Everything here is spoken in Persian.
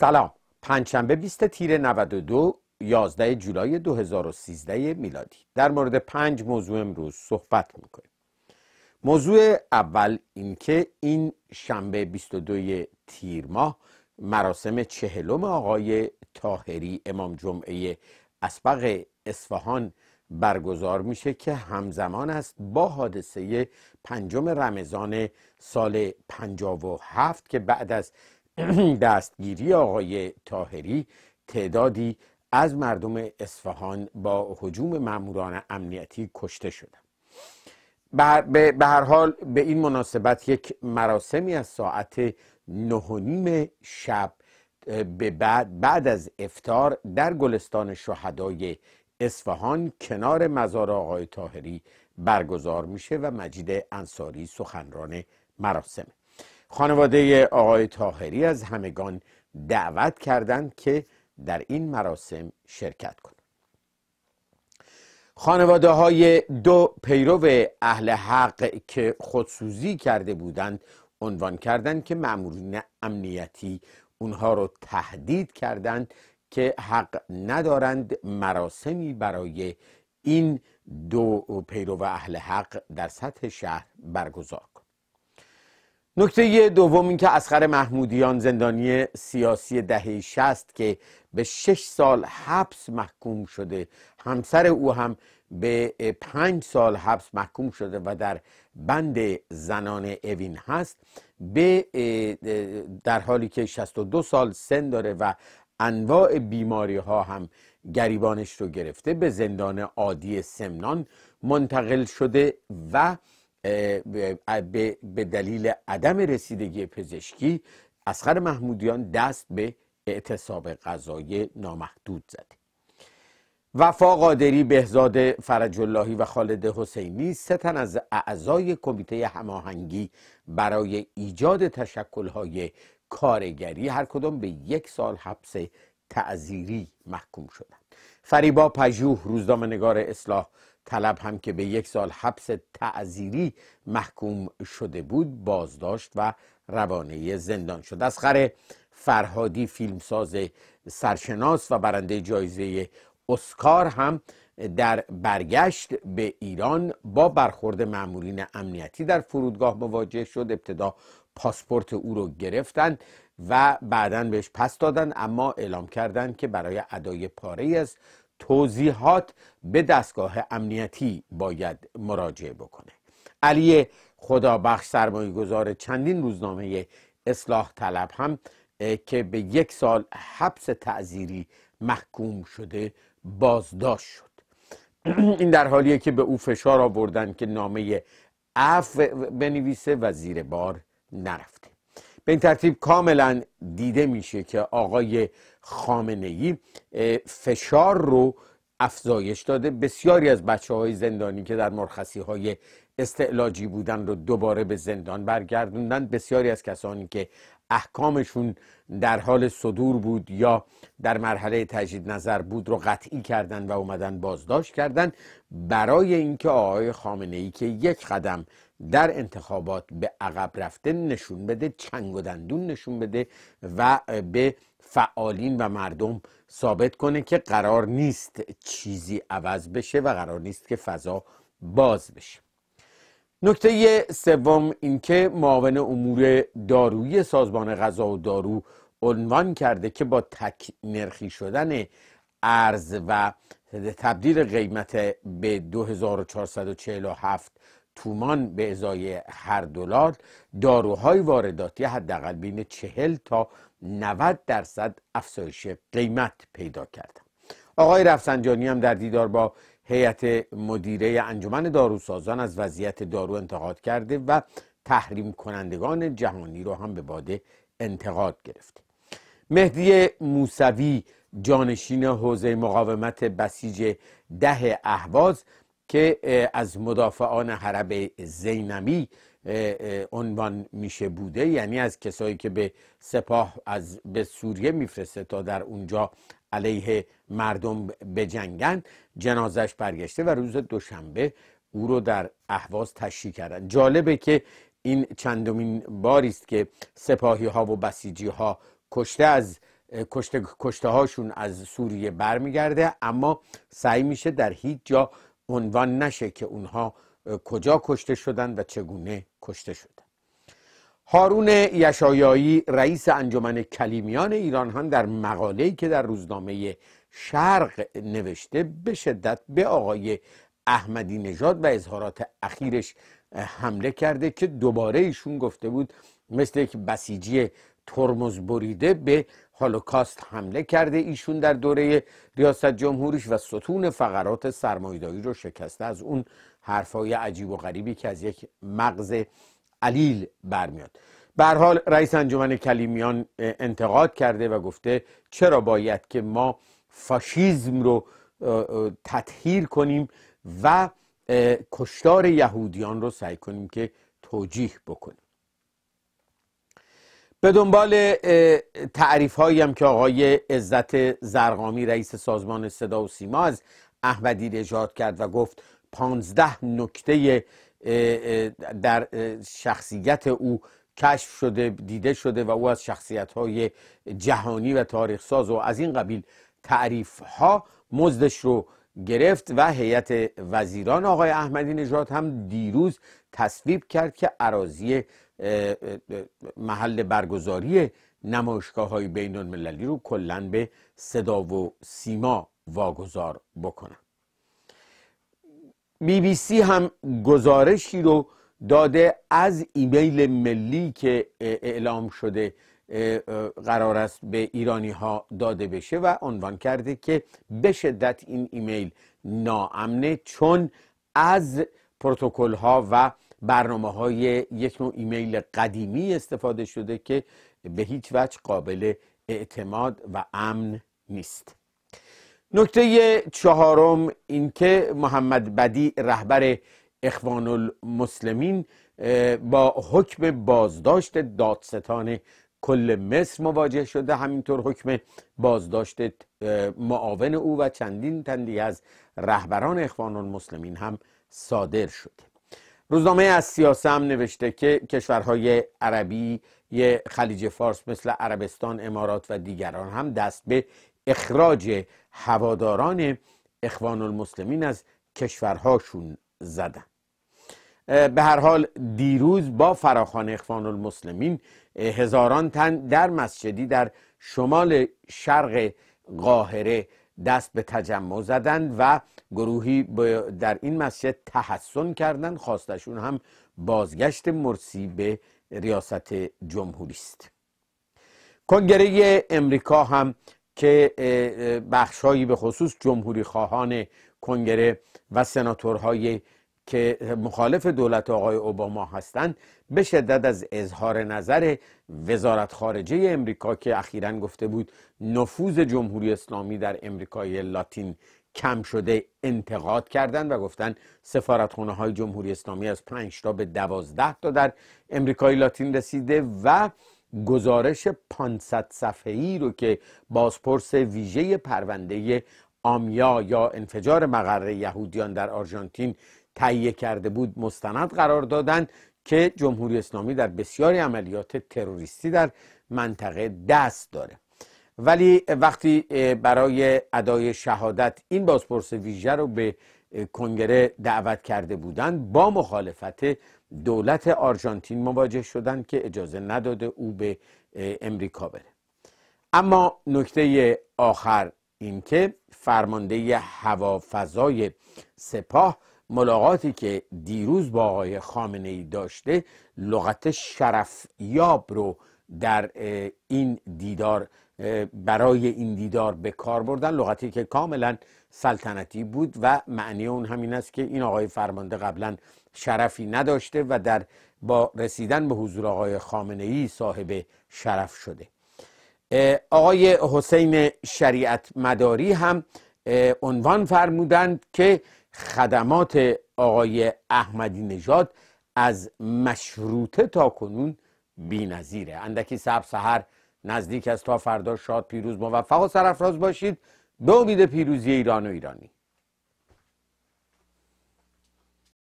سلام پنجشنبه 20 تیر 92 11 جولای 2013 میلادی در مورد پنج موضوع امروز صحبت میکنیم موضوع اول اینکه این شنبه 22 تیر ماه مراسم چهلم آقای تاهری امام جمعه اسبق اصفهان برگزار میشه که همزمان است با حادثه پنجم رمضان سال 57 که بعد از دستگیری آقای تاهری تعدادی از مردم اصفهان با حجوم ماموران امنیتی کشته شدند به هر حال به این مناسبت یک مراسمی از ساعت نه شب به بعد بعد از افتار در گلستان شهدای اصفهان کنار مزار آقای تاهری برگزار میشه و مجید انصاری سخنران مراسمه خانواده آقای تاهری از همگان دعوت کردند که در این مراسم شرکت کنند خانواده های دو پیرو اهل حق که خودسوزی کرده بودند عنوان کردند که مامورین امنیتی اونها رو تهدید کردند که حق ندارند مراسمی برای این دو پیرو اهل حق در سطح شهر برگزار نکته دوم این که اسخر محمودیان زندانی سیاسی دهه شست که به شش سال حبس محکوم شده همسر او هم به پنج سال حبس محکوم شده و در بند زنان اوین هست به در حالی که 62 سال سن داره و انواع بیماری ها هم گریبانش رو گرفته به زندان عادی سمنان منتقل شده و به دلیل عدم رسیدگی پزشکی اسخر محمودیان دست به اعتصاب غذای نامحدود زده وفا قادری بهزاد فرج اللهی و خالد حسینی سه تن از اعضای کمیته هماهنگی برای ایجاد تشکل‌های کارگری هر کدام به یک سال حبس تعذیری محکوم شدند فریبا پژوه روزنامه‌نگار اصلاح طلب هم که به یک سال حبس تعذیری محکوم شده بود بازداشت و روانه زندان شد از خره فرهادی فیلمساز سرشناس و برنده جایزه اسکار هم در برگشت به ایران با برخورد معمولین امنیتی در فرودگاه مواجه شد ابتدا پاسپورت او رو گرفتند و بعدا بهش پس دادن اما اعلام کردند که برای ادای پاره از توضیحات به دستگاه امنیتی باید مراجعه بکنه علی خدابخش سرمایه گذار چندین روزنامه اصلاح طلب هم که به یک سال حبس تعذیری محکوم شده بازداشت شد این در حالیه که به او فشار آوردن که نامه اف بنویسه و زیر بار نرفته به این ترتیب کاملا دیده میشه که آقای خامنه فشار رو افزایش داده بسیاری از بچه های زندانی که در مرخصی های استعلاجی بودن رو دوباره به زندان برگردوندن بسیاری از کسانی که احکامشون در حال صدور بود یا در مرحله تجدید نظر بود رو قطعی کردن و اومدن بازداشت کردن برای اینکه آقای خامنه ای که یک قدم در انتخابات به عقب رفته نشون بده چنگ و دندون نشون بده و به فعالین و مردم ثابت کنه که قرار نیست چیزی عوض بشه و قرار نیست که فضا باز بشه نکته سوم اینکه معاون امور دارویی سازمان غذا و دارو عنوان کرده که با تک نرخی شدن ارز و تبدیل قیمت به 2447 تومان به ازای هر دلار داروهای وارداتی حداقل بین چهل تا 90 درصد افزایش قیمت پیدا کرده آقای رفسنجانی هم در دیدار با هیئت مدیره انجمن داروسازان از وضعیت دارو انتقاد کرده و تحریم کنندگان جهانی رو هم به باده انتقاد گرفته مهدی موسوی جانشین حوزه مقاومت بسیج ده اهواز که از مدافعان حرب زینمی عنوان میشه بوده یعنی از کسایی که به سپاه از به سوریه میفرسته تا در اونجا علیه مردم جنگن جنازش برگشته و روز دوشنبه او رو در احواز تشییع کردن جالبه که این چندمین باری است که سپاهی ها و بسیجی ها کشته از کشته, هاشون از سوریه برمیگرده اما سعی میشه در هیچ جا عنوان نشه که اونها کجا کشته شدن و چگونه کشته شدن هارون یشایایی رئیس انجمن کلیمیان ایران در مقاله‌ای که در روزنامه شرق نوشته به شدت به آقای احمدی نژاد و اظهارات اخیرش حمله کرده که دوباره ایشون گفته بود مثل یک بسیجی ترمز بریده به هولوکاست حمله کرده ایشون در دوره ریاست جمهوریش و ستون فقرات سرمایداری رو شکسته از اون حرفای عجیب و غریبی که از یک مغز علیل برمیاد به حال رئیس انجمن کلیمیان انتقاد کرده و گفته چرا باید که ما فاشیزم رو تطهیر کنیم و کشتار یهودیان رو سعی کنیم که توجیه بکنیم به دنبال تعریف هم که آقای عزت زرقامی رئیس سازمان صدا و سیما از احمدی نژاد کرد و گفت پانزده نکته در شخصیت او کشف شده دیده شده و او از شخصیت های جهانی و تاریخ ساز و از این قبیل تعریف ها مزدش رو گرفت و هیئت وزیران آقای احمدی نژاد هم دیروز تصویب کرد که عراضی محل برگزاری نمایشگاه های بین المللی رو کلا به صدا و سیما واگذار بکنن بی بی سی هم گزارشی رو داده از ایمیل ملی که اعلام شده قرار است به ایرانی ها داده بشه و عنوان کرده که به شدت این ایمیل ناامنه چون از پروتکل ها و برنامه های یک نوع ایمیل قدیمی استفاده شده که به هیچ وجه قابل اعتماد و امن نیست نکته چهارم اینکه محمد بدی رهبر اخوان المسلمین با حکم بازداشت دادستان کل مصر مواجه شده همینطور حکم بازداشت معاون او و چندین تندی از رهبران اخوان المسلمین هم صادر شده روزنامه از سیاسه هم نوشته که کشورهای عربی خلیج فارس مثل عربستان امارات و دیگران هم دست به اخراج هواداران اخوان المسلمین از کشورهاشون زدن به هر حال دیروز با فراخان اخوان المسلمین هزاران تن در مسجدی در شمال شرق قاهره دست به تجمع زدن و گروهی در این مسجد تحسن کردن خواستشون هم بازگشت مرسی به ریاست جمهوری است کنگره امریکا هم که بخشهایی به خصوص جمهوری خواهان کنگره و سناتورهای که مخالف دولت آقای اوباما هستند به شدت از اظهار نظر وزارت خارجه امریکا که اخیرا گفته بود نفوذ جمهوری اسلامی در امریکای لاتین کم شده انتقاد کردند و گفتن سفارتخانه های جمهوری اسلامی از 5 تا به 12 تا در امریکای لاتین رسیده و گزارش 500 صفحه‌ای رو که بازپرس ویژه پرونده آمیا یا انفجار مقره یهودیان در آرژانتین تهیه کرده بود مستند قرار دادند که جمهوری اسلامی در بسیاری عملیات تروریستی در منطقه دست داره ولی وقتی برای ادای شهادت این بازپرس ویژه رو به کنگره دعوت کرده بودند با مخالفت دولت آرژانتین مواجه شدند که اجازه نداده او به امریکا بره اما نکته آخر اینکه فرمانده هوافضای سپاه ملاقاتی که دیروز با آقای خامنه ای داشته لغت شرفیاب رو در این دیدار برای این دیدار به کار بردن لغتی که کاملا سلطنتی بود و معنی اون همین است که این آقای فرمانده قبلا شرفی نداشته و در با رسیدن به حضور آقای خامنه ای صاحب شرف شده آقای حسین شریعت مداری هم عنوان فرمودند که خدمات آقای احمدی نژاد از مشروطه تا کنون بی نظیره. اندکی سب سهر نزدیک است تا فردا شاد پیروز موفق و سرفراز باشید به امید پیروزی ایران و ایرانی